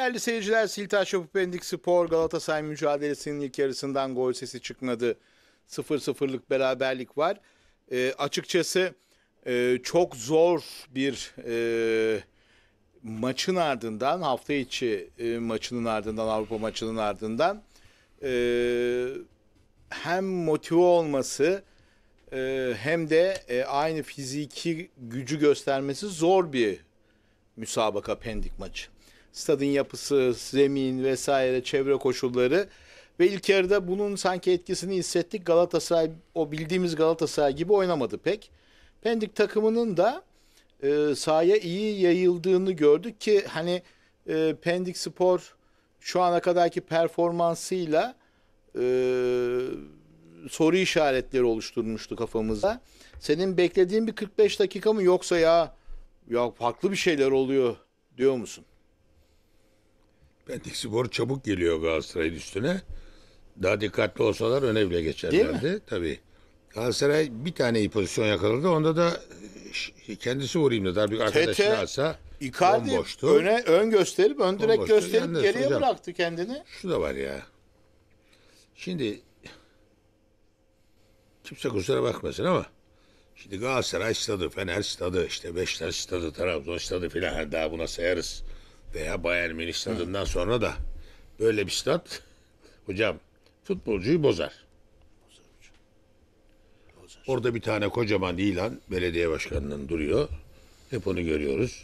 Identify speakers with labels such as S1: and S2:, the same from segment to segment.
S1: Değerli seyirciler Siltaş Yapı Pendik Spor Galatasaray mücadelesinin ilk yarısından gol sesi çıkmadı. 0-0'lık beraberlik var. E, açıkçası e, çok zor bir e, maçın ardından hafta içi e, maçının ardından Avrupa maçının ardından e, hem motive olması e, hem de e, aynı fiziki gücü göstermesi zor bir müsabaka Pendik maçı. Stadın yapısı, zemin vesaire, çevre koşulları ve ilk yarıda bunun sanki etkisini hissettik. Galatasaray o bildiğimiz Galatasaray gibi oynamadı pek. Pendik takımının da e, sahaya iyi yayıldığını gördük ki hani e, Pendik Spor şu ana kadarki performansıyla e, soru işaretleri oluşturmuştu kafamızda. Senin beklediğin bir 45 dakika mı yoksa ya ya farklı bir şeyler oluyor diyor musun?
S2: Pendik Spor çabuk geliyor Galatasaray'ın üstüne. Daha dikkatli olsalar öne bile geçerlerdi. Tabii. Galatasaray bir tane iyi pozisyon yakaladı. Onda da kendisi vurayım dedi. Halbuki arkadaşını alsa Icardi bomboştu. öne
S1: ön gösterip
S2: ön direkt gösterip Yalnız geriye hocam, bıraktı kendini. Şu da var ya. Şimdi kimse kusura bakmasın ama şimdi Galatasaray stadı, Fener stadı, işte Beşiktaş stadı, Trabzon stadı filan daha buna sayarız veya Bayern Münih stadından sonra da böyle bir stat hocam futbolcuyu bozar. Orada bir tane kocaman ilan belediye başkanının duruyor. Hep onu görüyoruz.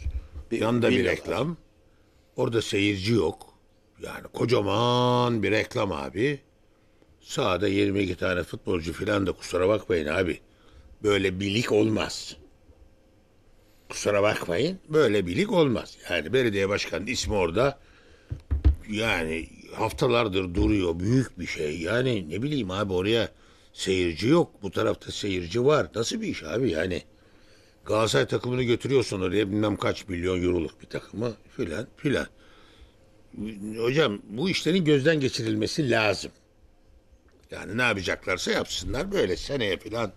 S2: Bir, Yanda bir, bir reklam. Orada seyirci yok. Yani kocaman bir reklam abi. Sağda 22 tane futbolcu filan da kusura bakmayın abi. Böyle birlik olmaz kusura bakmayın böyle birlik olmaz. Yani belediye başkanının ismi orada yani haftalardır duruyor büyük bir şey. Yani ne bileyim abi oraya seyirci yok. Bu tarafta seyirci var. Nasıl bir iş abi yani? Galatasaray takımını götürüyorsun oraya bilmem kaç milyon euroluk bir takımı filan filan. Hocam bu işlerin gözden geçirilmesi lazım. Yani ne yapacaklarsa yapsınlar böyle seneye filan.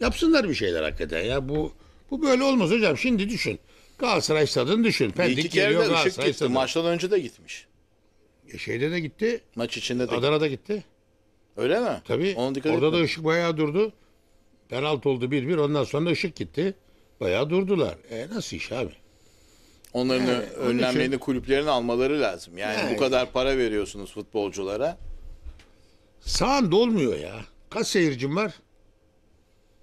S2: Yapsınlar bir şeyler hakikaten ya bu bu böyle olmaz hocam. Şimdi düşün. Galatasaray stadını düşün. Pendik iki kere de ışık gitti. stadına. Maçtan önce de gitmiş. E şeyde de gitti. Maç içinde de. Adana'da gitti. Öyle mi? Tabii. Ona dikkat orada da etmedim. ışık bayağı durdu. Penaltı oldu 1-1. Ondan sonra da ışık gitti. Bayağı durdular. E nasıl iş abi? Onların Yani ö- onun için- kulüplerin almaları lazım.
S1: Yani Yani. bu kadar para veriyorsunuz futbolculara.
S2: Sağın dolmuyor ya. Kaç seyircim var?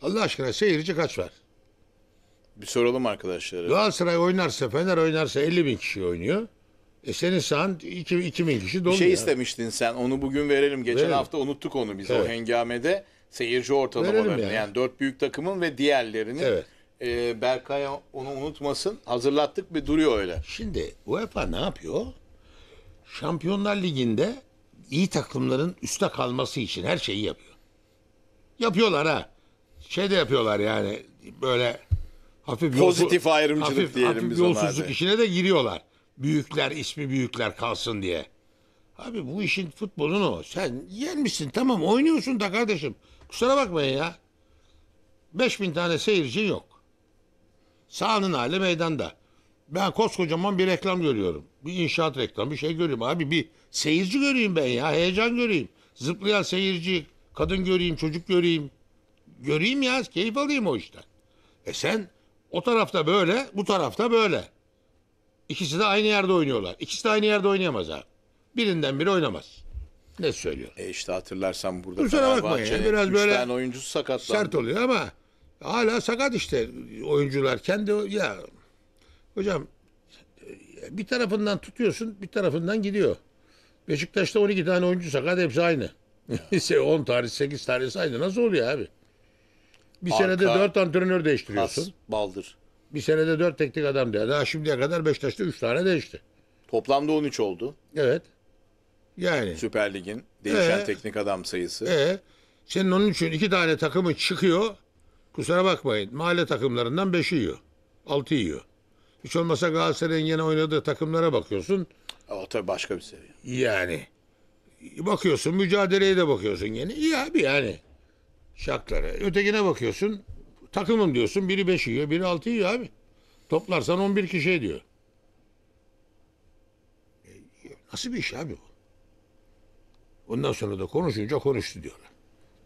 S2: Allah aşkına seyirci kaç var?
S1: Bir soralım arkadaşlara.
S2: Galatasaray oynarsa Fener oynarsa 50 bin kişi oynuyor. E senin sahan 2, 2 bin kişi dolu. Bir şey
S1: istemiştin sen. Onu bugün verelim. Geçen Verelim. hafta unuttuk onu biz Evet. o hengamede. Seyirci ortalamalarını Verelim yani. yani. dört büyük takımın ve diğerlerini. Evet. Ee, Berkay onu unutmasın. Hazırlattık bir duruyor öyle.
S2: Şimdi UEFA ne yapıyor? Şampiyonlar Ligi'nde iyi takımların üste kalması için her şeyi yapıyor. Yapıyorlar ha. Şey de yapıyorlar yani böyle hafif Pozitif yolsu, ayrımcılık hafif, diyelim hafif biz yolsuzluk işine de giriyorlar. Büyükler ismi büyükler kalsın diye. Abi bu işin futbolun o. Sen yenmişsin tamam oynuyorsun da kardeşim. Kusura bakmayın ya. 5000 tane seyirci yok. Sahanın hali meydanda. Ben koskocaman bir reklam görüyorum. Bir inşaat reklamı bir şey görüyorum. Abi bir seyirci göreyim ben ya. Heyecan göreyim. Zıplayan seyirci, kadın göreyim, çocuk göreyim. Göreyim ya. Keyif alayım o işten. E sen o tarafta böyle, bu tarafta böyle. İkisi de aynı yerde oynuyorlar. İkisi de aynı yerde oynayamaz abi. Birinden biri oynamaz.
S1: Ne söylüyor? E işte hatırlarsam burada Kusura bakmayın ya, biraz böyle tane
S2: oyuncusu sakatlandı. Sert oluyor ama hala sakat işte oyuncular kendi ya hocam bir tarafından tutuyorsun bir tarafından gidiyor. Beşiktaş'ta 12 tane oyuncu sakat hepsi aynı. 10 tarih 8 tarih aynı nasıl oluyor abi? Bir Arka, senede dört antrenör değiştiriyorsun. Kas, baldır. Bir senede dört teknik adam değişti. Daha şimdiye kadar Beşiktaş'ta üç tane değişti. Toplamda 13 oldu. Evet. Yani. Süper Lig'in değişen ee, teknik adam sayısı. Ee, senin onun için iki tane takımı çıkıyor. Kusura bakmayın. Mahalle takımlarından beşi yiyor. Altı yiyor. Hiç olmasa Galatasaray'ın yeni oynadığı takımlara bakıyorsun. O tabii başka bir seviye. Yani. Bakıyorsun mücadeleye de bakıyorsun yeni. İyi abi yani. Şaklara. Ötekine bakıyorsun. Takımım diyorsun. Biri 5 yiyor, biri 6 yiyor abi. Toplarsan 11 kişi ediyor. E, nasıl bir iş abi bu? Ondan sonra da konuşunca konuştu diyorlar.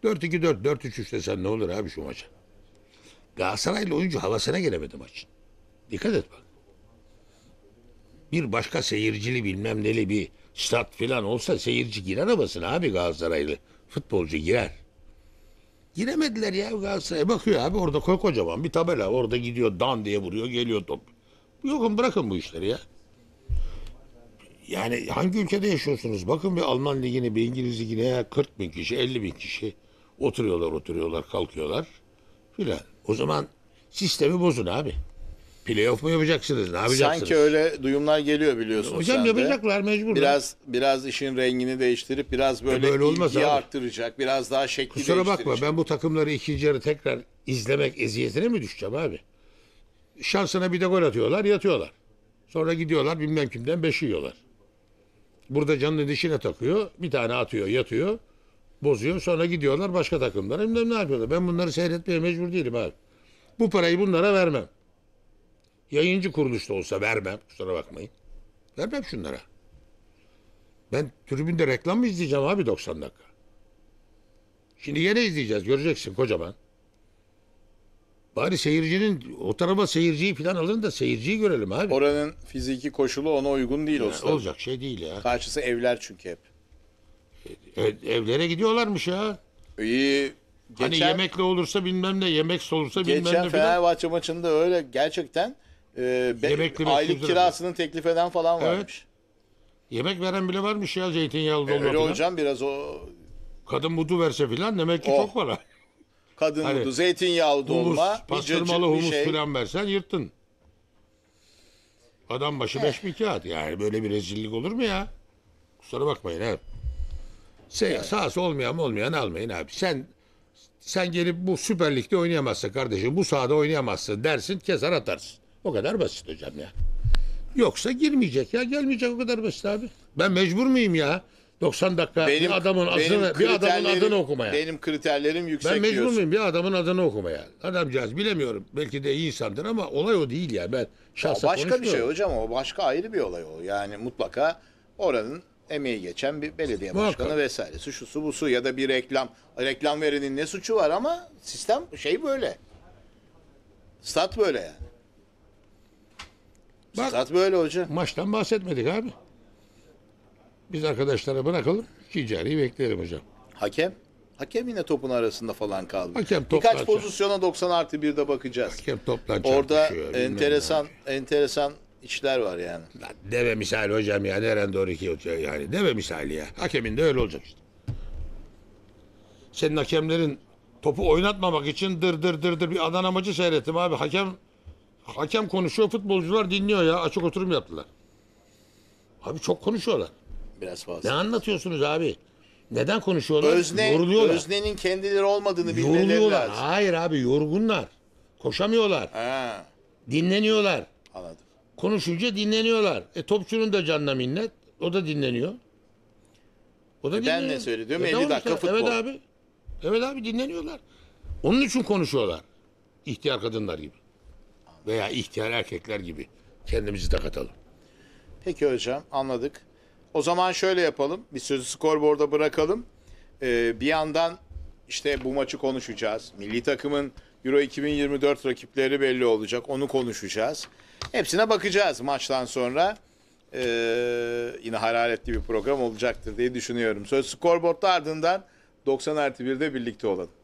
S2: 4-2-4, 4-3-3 desen ne olur abi şu maça? Galatasaraylı oyuncu havasına gelemedi maçın. Dikkat et bak. Bir başka seyircili bilmem neli bir stat falan olsa seyirci girer havasına abi Galatasaraylı. Futbolcu girer. Giremediler ya Galatasaray'a. Bakıyor abi orada koy kocaman bir tabela. Orada gidiyor dan diye vuruyor geliyor top. Yokum bırakın bu işleri ya. Yani hangi ülkede yaşıyorsunuz? Bakın bir Alman ligini, bir İngiliz ligine ya 40 bin kişi, 50 bin kişi oturuyorlar, oturuyorlar, kalkıyorlar filan. O zaman sistemi bozun abi. Playoff mu yapacaksınız? Ne yapacaksınız? Sanki
S1: öyle duyumlar geliyor biliyorsunuz. Hocam sen yapacaklar
S2: mecbur. Biraz
S1: biraz işin rengini değiştirip biraz e, böyle, Ya böyle ilgiyi abi. arttıracak. Biraz daha şekli
S2: Kusura değiştirecek. bakma ben bu takımları ikinci yarı tekrar izlemek eziyetine mi düşeceğim abi? Şansına bir de gol atıyorlar yatıyorlar. Sonra gidiyorlar bilmem kimden beş yiyorlar. Burada canını dişine takıyor bir tane atıyor yatıyor bozuyor sonra gidiyorlar başka takımlara bilmem ne yapıyorlar. Ben bunları seyretmeye mecbur değilim abi. Bu parayı bunlara vermem. Yayıncı kuruluşta olsa vermem. Kusura bakmayın. Vermem şunlara. Ben tribünde reklam mı izleyeceğim abi 90 dakika? Şimdi yine izleyeceğiz. Göreceksin kocaman. Bari seyircinin o tarafa seyirciyi falan alın da seyirciyi görelim abi. Oranın fiziki koşulu ona uygun değil olsun. Olacak şey değil ya. Karşısı evler çünkü hep. Ev- evlere gidiyorlarmış ya. İyi. Hani geçen, Hani yemekle olursa bilmem ne, yemek olursa bilmem ne geçen filan. Fenerbahçe
S1: maçında öyle gerçekten
S2: e, be, Yemekli aylık 500 lira.
S1: teklif eden falan Evet. varmış.
S2: Yemek veren bile varmış ya zeytinyağlı e, dolma Öyle filan. hocam biraz o Kadın budu verse filan demek ki Oh. çok para. kadın Hani budu, zeytinyağlı dolma, bir pastırmalı humus şey. filan versen yırttın. Adam başı eh. beş bin kağıt. Yani böyle bir rezillik olur mu ya? Kusura bakmayın abi. Şey, Sahası olmayan olmayan almayın abi. Sen sen gelip bu Süper Lig'de oynayamazsın kardeşim. Bu sahada oynayamazsın dersin keser atarsın. O kadar basit hocam ya. Yoksa girmeyecek ya gelmeyecek o kadar basit abi. Ben mecbur muyum ya? 90 dakika benim, bir adamın adını bir adamın adını okumaya. Benim kriterlerim yüksek Ben mecbur diyorsun. muyum bir adamın adını okumaya? Adamcağız bilemiyorum. Belki de iyi insandır ama olay o değil ya. Ben şahsen Başka bir şey
S1: hocam o başka ayrı bir olay o. Yani mutlaka oranın emeği geçen bir belediye başkanı vesaire su şu su bu su ya da bir reklam reklam verenin ne suçu var ama sistem şey böyle. Stat böyle yani.
S2: Bak, Stat böyle hoca. Maçtan bahsetmedik abi. Biz arkadaşlara bırakalım. Ticari beklerim hocam. Hakem? Hakem yine
S1: topun arasında falan kaldı. Hakem Birkaç pozisyona 90 artı 1'de bakacağız. Hakem toptan Orada enteresan enteresan işler var yani.
S2: deve misali hocam ya. Neren doğru ki oturuyor yani. Deve misali ya. Hakemin de öyle olacak işte. Senin hakemlerin topu oynatmamak için dır dır dır dır bir Adana maçı seyrettim abi. Hakem Hakem konuşuyor, futbolcular dinliyor ya. Açık oturum yaptılar. Abi çok konuşuyorlar. Biraz fazla. Ne anlatıyorsunuz abi? Neden konuşuyorlar? Özne, yoruluyorlar.
S1: Öznenin kendileri olmadığını bilmeleri lazım.
S2: Hayır abi yorgunlar. Koşamıyorlar. Ha, Dinleniyorlar. anladım. Konuşunca dinleniyorlar. E topçunun da canına minnet. O da dinleniyor. O da E ben ne söyledim? E 50 tamam dakika futbol. Evet abi. Evet abi dinleniyorlar. Onun için konuşuyorlar. İhtiyar kadınlar gibi veya ihtiyar erkekler gibi kendimizi de katalım.
S1: Peki hocam anladık. O zaman şöyle yapalım. Bir sözü skorboarda bırakalım. Ee, bir yandan işte bu maçı konuşacağız. Milli takımın Euro 2024 rakipleri belli olacak. Onu konuşacağız. Hepsine bakacağız maçtan sonra. Ee, yine hararetli bir program olacaktır diye düşünüyorum. Söz skorboardda ardından 90 artı 1'de birlikte olalım.